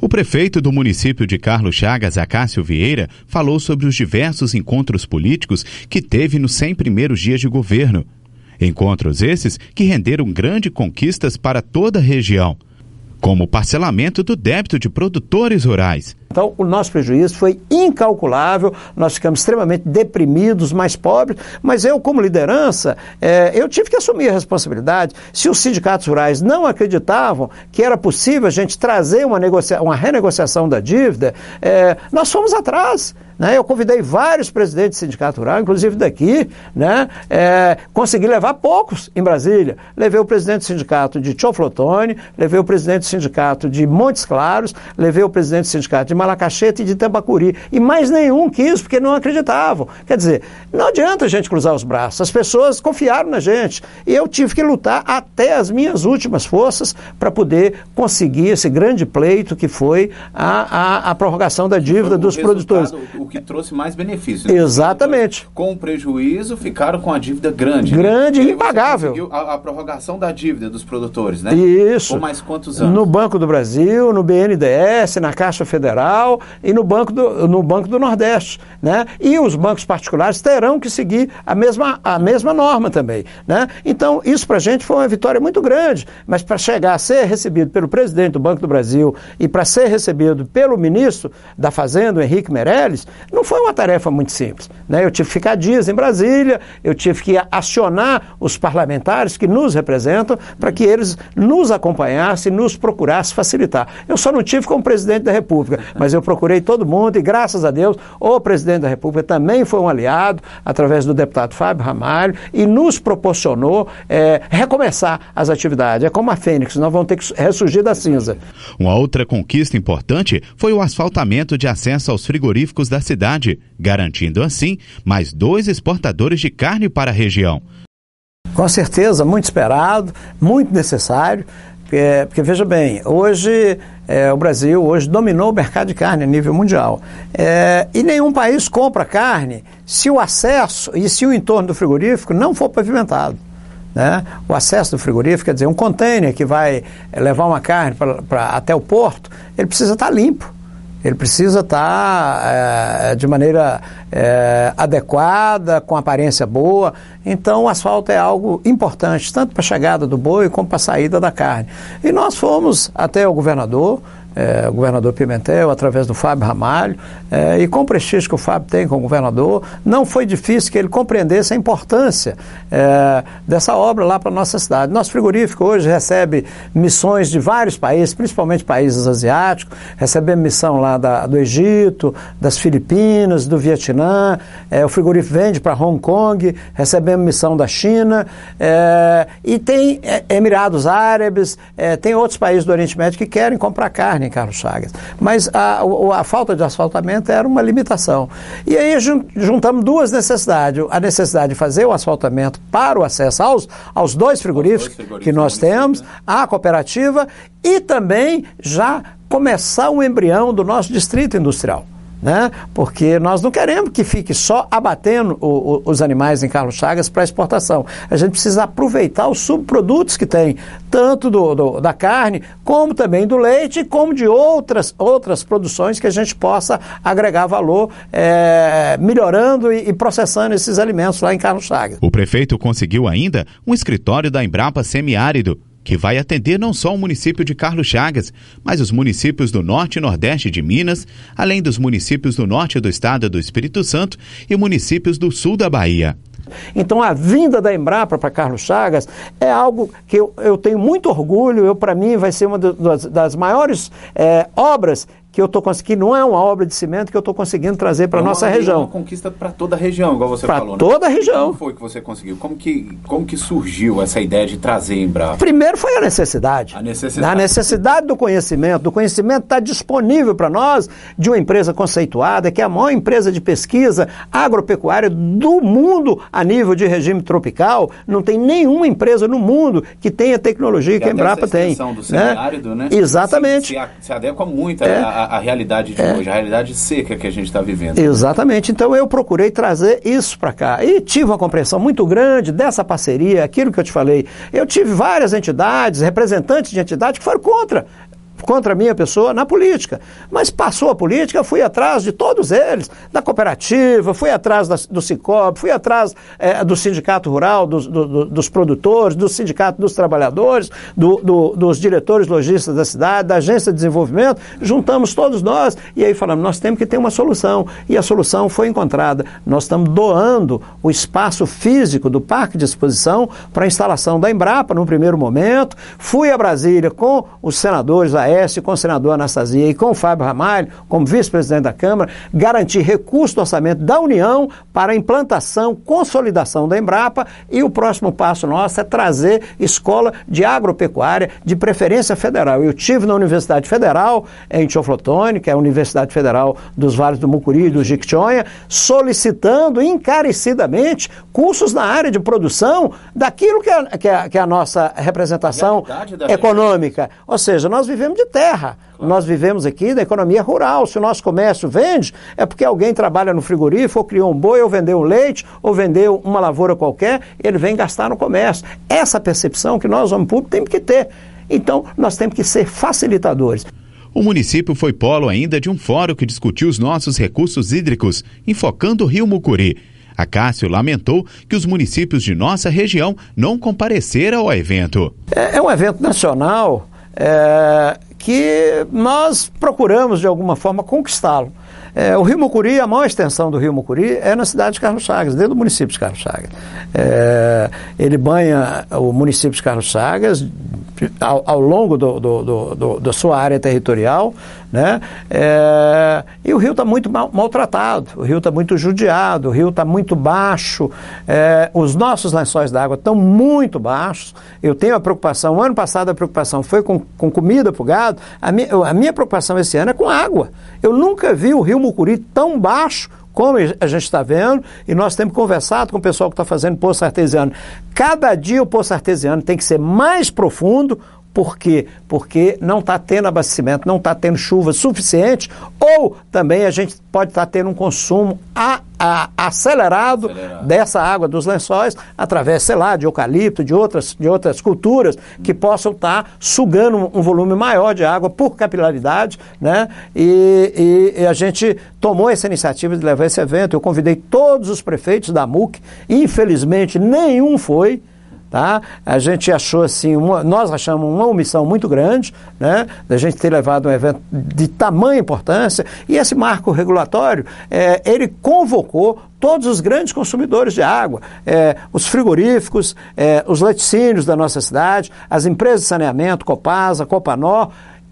O prefeito do município de Carlos Chagas, Acácio Vieira, falou sobre os diversos encontros políticos que teve nos 100 primeiros dias de governo. Encontros esses que renderam grandes conquistas para toda a região, como o parcelamento do débito de produtores rurais então, o nosso prejuízo foi incalculável, nós ficamos extremamente deprimidos, mais pobres, mas eu, como liderança, é, eu tive que assumir a responsabilidade. Se os sindicatos rurais não acreditavam que era possível a gente trazer uma, negocia uma renegociação da dívida, é, nós fomos atrás. Né? Eu convidei vários presidentes de sindicato rural, inclusive daqui, né? É, consegui levar poucos em Brasília. Levei o presidente do sindicato de Tioflotone, levei o presidente do sindicato de Montes Claros, levei o presidente do sindicato de Malacachete e de Tambacuri. E mais nenhum quis, porque não acreditavam. Quer dizer, não adianta a gente cruzar os braços. As pessoas confiaram na gente. E eu tive que lutar até as minhas últimas forças para poder conseguir esse grande pleito que foi a, a, a prorrogação da dívida dos produtores. O que trouxe mais benefícios. Né? Exatamente. Com o prejuízo, ficaram com a dívida grande. Né? Grande né? e impagável. A, a, prorrogação da dívida dos produtores, né? Isso. Por mais quantos anos? No Banco do Brasil, no BNDES, na Caixa Federal Central e no Banco do, no banco do Nordeste. Né? E os bancos particulares terão que seguir a mesma, a mesma norma também. Né? Então, isso para a gente foi uma vitória muito grande, mas para chegar a ser recebido pelo presidente do Banco do Brasil e para ser recebido pelo ministro da Fazenda, Henrique Meirelles, não foi uma tarefa muito simples. Né? Eu tive que ficar dias em Brasília, eu tive que acionar os parlamentares que nos representam para que eles nos acompanhassem, nos procurassem facilitar. Eu só não tive como presidente da República, mas eu procurei todo mundo e, graças a Deus, o presidente da República também foi um aliado, através do deputado Fábio Ramalho, e nos proporcionou é, recomeçar as atividades. É como a Fênix, nós vamos ter que ressurgir da cinza. Uma outra conquista importante foi o asfaltamento de acesso aos frigoríficos da cidade, garantindo assim mais dois exportadores de carne para a região. Com certeza, muito esperado, muito necessário, porque, é, porque veja bem, hoje é, o Brasil hoje dominou o mercado de carne a nível mundial. É, e nenhum país compra carne se o acesso e se o entorno do frigorífico não for pavimentado. Né? O acesso do frigorífico, quer dizer, um container que vai é, levar uma carne pra, pra, até o porto, ele precisa estar tá limpo. Ele precisa tá, estar eh, é, de maneira é, adequada, com aparência boa. Então, o asfalto é algo importante, tanto para a chegada do boi como para a saída da carne. E nós fomos até o governador é, o governador Pimentel, através do Fábio Ramalho, é, e com o prestígio que o Fábio tem como governador, não foi difícil que ele compreendesse a importância é, dessa obra lá para a nossa cidade. Nosso frigorífico hoje recebe missões de vários países, principalmente países asiáticos, recebemos missão lá da, do Egito, das Filipinas, do Vietnã, é, o frigorífico vende para Hong Kong, recebemos missão da China, é, e tem é, Emirados Árabes, tem outros países do Oriente Médio que querem comprar carne em Carlos Chagas. Mas a, a falta de asfaltamento era uma limitação. E aí juntamos duas necessidades. A necessidade de fazer o asfaltamento para o acesso aos, aos dois frigoríficos frigorífico que nós temos, a cooperativa e também já começar o um embrião do nosso distrito industrial né? porque nós não queremos que fique só abatendo o, o, os animais em Carlos Chagas para exportação. A gente precisa aproveitar os subprodutos que tem, tanto do, do, da carne, como também do leite, como de outras, outras produções que a gente possa agregar valor, é, melhorando e, e processando esses alimentos lá em Carlos Chagas. O prefeito conseguiu ainda um escritório da Embrapa Semiárido que vai atender não só o município de Carlos Chagas, mas os municípios do norte e nordeste de Minas, além dos municípios do norte do estado do Espírito Santo e municípios do sul da Bahia. Então a vinda da Embrapa para Carlos Chagas é algo que eu, eu tenho muito orgulho, eu para mim vai ser uma das, das maiores é, obras que eu estou conseguindo, não é uma obra de cimento que eu estou conseguindo trazer para a nossa região. É uma conquista para toda a região, igual você pra falou. Para né? toda né? a região. Como foi que você conseguiu? Como que, como que surgiu essa ideia de trazer Embrapa? Primeiro foi a necessidade. A necessidade. A necessidade do conhecimento. O conhecimento está disponível para nós de uma empresa conceituada, que é a maior empresa de pesquisa agropecuária do mundo a nível de regime tropical. Não tem nenhuma empresa no mundo que tenha tecnologia que, que a Embrapa tem. Do né? né? Exatamente. Se, se, se adequa muito é. a, a a, realidade de é. hoje, a realidade seca que a gente está vivendo. Exatamente. Então eu procurei trazer isso para cá e tive uma compreensão muito grande dessa parceria, aquilo que eu te falei. Eu tive várias entidades, representantes de entidades que foram contra contra a minha pessoa na política. Mas passou a política, fui atrás de todos eles, da cooperativa, fui atrás da, do Sicob, fui atrás é, do sindicato rural, dos, do, do, dos produtores, do sindicato dos trabalhadores, do, dos diretores lojistas da cidade, da agência de desenvolvimento, juntamos todos nós e aí falamos, nós temos que ter uma solução. E a solução foi encontrada. Nós estamos doando o espaço físico do parque de exposição para a instalação da Embrapa no primeiro momento. Fui a Brasília com os senadores da Aécio, com o senador Anastasia e com o Fábio Ramalho, como vice-presidente da Câmara, garantir recurso do orçamento da União para a implantação, consolidação da Embrapa e o próximo passo nosso é trazer escola de agropecuária de preferência federal. Eu tive na Universidade Federal, em Tioflotone, que é a Universidade Federal dos Vales do Mucuri e do Jiquitonha, solicitando encarecidamente cursos na área de produção daquilo que é, que é, que é a nossa representação econômica. Ou seja, nós vivemos de de terra. Claro. Nós vivemos aqui da economia rural. Se o nosso comércio vende, é porque alguém trabalha no frigorífico, ou criou um boi, ou vendeu um leite, ou vendeu uma lavoura qualquer, ele vem gastar no comércio. Essa percepção que nós, homem público, temos que ter. Então, nós temos que ser facilitadores. O município foi polo ainda de um fórum que discutiu os nossos recursos hídricos, enfocando o rio Mucuri. A Cássio lamentou que os municípios de nossa região não compareceram ao evento. É, é um evento nacional é, que nós procuramos, de alguma forma, conquistá-lo. É, o Rio Mucuri, a maior extensão do Rio Mucuri é na cidade de Carlos Chagas, dentro do município de Carlos Chagas. É, ele banha o município de Carlos Chagas ao, ao longo do, do, do, do, da sua área territorial, né? É, e o rio está muito mal, maltratado, o rio está muito judiado, o rio está muito baixo, é, os nossos lençóis d'água estão muito baixos. Eu tenho a preocupação, o ano passado a preocupação foi com, com comida para o gado, a, minha a minha preocupação esse ano é com água. Eu nunca vi o rio Mucuri tão baixo como a gente está vendo, e nós temos conversado com o pessoal que está fazendo poço artesiano. Cada dia o poço artesiano tem que ser mais profundo, por quê? Porque não está tendo abastecimento, não está tendo chuva suficiente, ou também a gente pode estar tá tendo um consumo a, a, acelerado, acelerado, dessa água dos lençóis, através, sei lá, de eucalipto, de outras, de outras culturas, que possam estar tá sugando um, volume maior de água por capilaridade, né? E, e, e a gente tomou essa iniciativa de levar esse evento. Eu convidei todos os prefeitos da MUC, infelizmente nenhum foi. Tá? A gente achou assim, uma, nós achamos uma omissão muito grande, né, da gente ter levado um evento de tamanha importância, e esse marco regulatório, é, ele convocou todos os grandes consumidores de água, é, os frigoríficos, é, os laticínios da nossa cidade, as empresas de saneamento, Copasa, Copanó,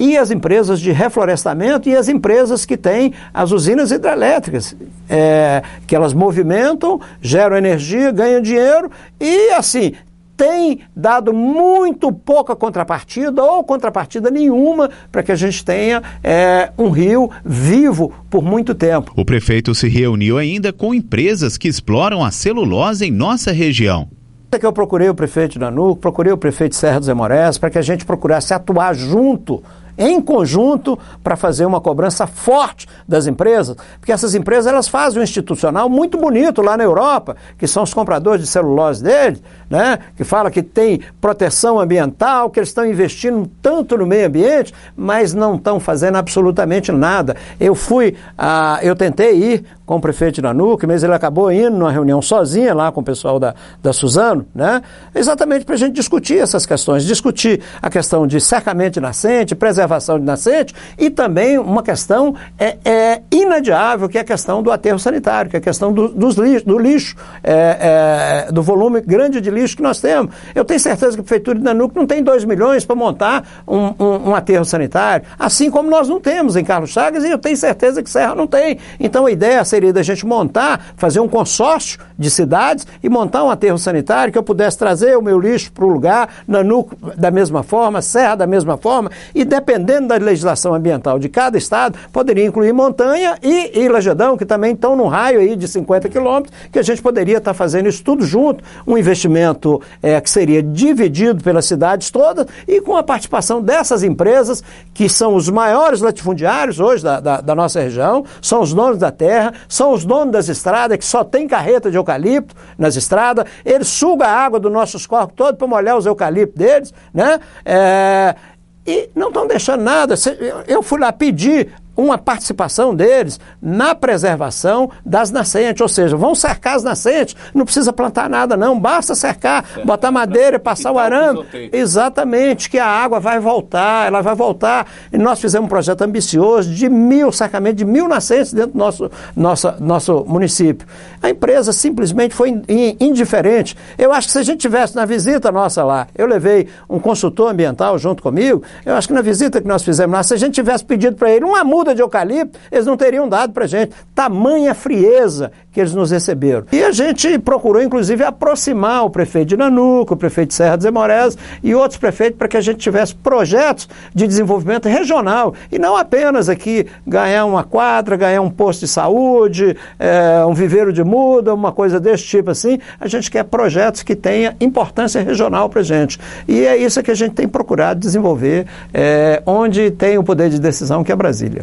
e as empresas de reflorestamento e as empresas que têm as usinas hidrelétricas, é, que elas movimentam, geram energia, ganham dinheiro e assim tem dado muito pouca contrapartida ou contrapartida nenhuma para que a gente tenha é, um rio vivo por muito tempo. O prefeito se reuniu ainda com empresas que exploram a celulose em nossa região é que eu procurei o prefeito Danuco, procurei o prefeito Serra dos Emorés, para que a gente procurasse atuar junto em conjunto para fazer uma cobrança forte das empresas, porque essas empresas elas fazem um institucional muito bonito lá na Europa, que são os compradores de celulose deles, né? que fala que tem proteção ambiental, que eles estão investindo tanto no meio ambiente, mas não estão fazendo absolutamente nada. Eu fui, ah, eu tentei ir com o prefeito Nanuque, mas ele acabou indo numa reunião sozinha lá com o pessoal da, da Suzano, né? exatamente para a gente discutir essas questões, discutir a questão de cercamento de nascente, preservação de nascente e também uma questão é, é inadiável, que é a questão do aterro sanitário, que é a questão do, dos lixo, do lixo, é, é, do volume grande de lixo que nós temos. Eu tenho certeza que a Prefeitura de Nanuque não tem 2 milhões para montar um, um, um aterro sanitário, assim como nós não temos em Carlos Chagas e eu tenho certeza que Serra não tem. Então a ideia é seria da gente montar, fazer um consórcio de cidades e montar um aterro sanitário que eu pudesse trazer o meu lixo para o lugar, Nanuco da mesma forma, Serra da mesma forma, e dependendo da legislação ambiental de cada estado, poderia incluir Montanha e, e que também estão num raio aí de 50 quilômetros, que a gente poderia estar tá fazendo isso tudo junto, um investimento é, que seria dividido pelas cidades todas e com a participação dessas empresas, que são os maiores latifundiários hoje da, da, da nossa região, são os donos da terra, são os donos das estradas que só tem carreta de eucalipto nas estradas, eles sugam a água dos nossos corpos todos para molhar os eucaliptos deles, né? É, e não estão deixando nada. Eu fui lá pedir uma participação deles na preservação das nascentes, ou seja, vão cercar as nascentes, não precisa plantar nada não, basta cercar, certo. É, botar madeira, passar o arame, exatamente, que a água vai voltar, ela vai voltar, e nós fizemos um projeto ambicioso de mil, cercamentos, de mil nascentes dentro do nosso, nosso, nosso município. A empresa simplesmente foi indiferente, eu acho que se a gente tivesse na visita nossa lá, eu levei um consultor ambiental junto comigo, eu acho que na visita que nós fizemos lá, se a gente tivesse pedido para ele uma multa muda de eucalipto, eles não teriam dado para gente. Tamanha frieza que eles nos receberam. E a gente procurou, inclusive, aproximar o prefeito de Nanuco, o prefeito de Serra dos Emorés e outros prefeitos para que a gente tivesse projetos de desenvolvimento regional e não apenas aqui ganhar uma quadra, ganhar um posto de saúde, é, um viveiro de muda, uma coisa desse tipo assim. A gente quer projetos que tenha importância regional para gente. E é isso que a gente tem procurado desenvolver é, onde tem o poder de decisão, que é Brasília.